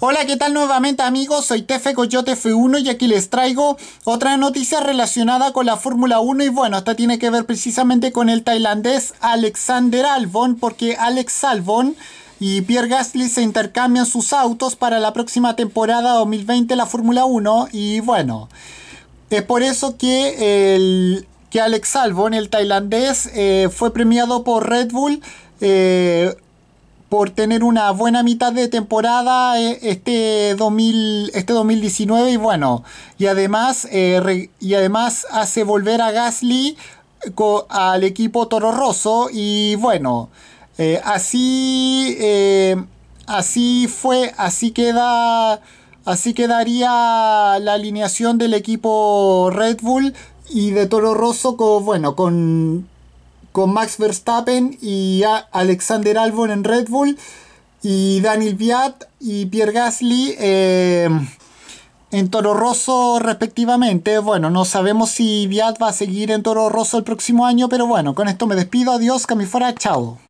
Hola, ¿qué tal nuevamente amigos? Soy Tefe Coyote F1 y aquí les traigo otra noticia relacionada con la Fórmula 1 y bueno, esta tiene que ver precisamente con el tailandés Alexander Albon porque Alex Albon y Pierre Gasly se intercambian sus autos para la próxima temporada 2020 la Fórmula 1 y bueno, es por eso que el que Alex Albon, el tailandés, eh, fue premiado por Red Bull eh, por tener una buena mitad de temporada eh, este, este 2019 y bueno, y además, eh, y además hace volver a Gasly eh, al equipo Toro Rosso y bueno, así, así fue, así queda, así quedaría la alineación del equipo Red Bull y de Toro Rosso con, bueno, con con Max Verstappen y Alexander Albon en Red Bull y Daniel Viat y Pierre Gasly eh, en Toro Rosso respectivamente. Bueno, no sabemos si Viat va a seguir en Toro Rosso el próximo año, pero bueno, con esto me despido. Adiós, camifora, chao.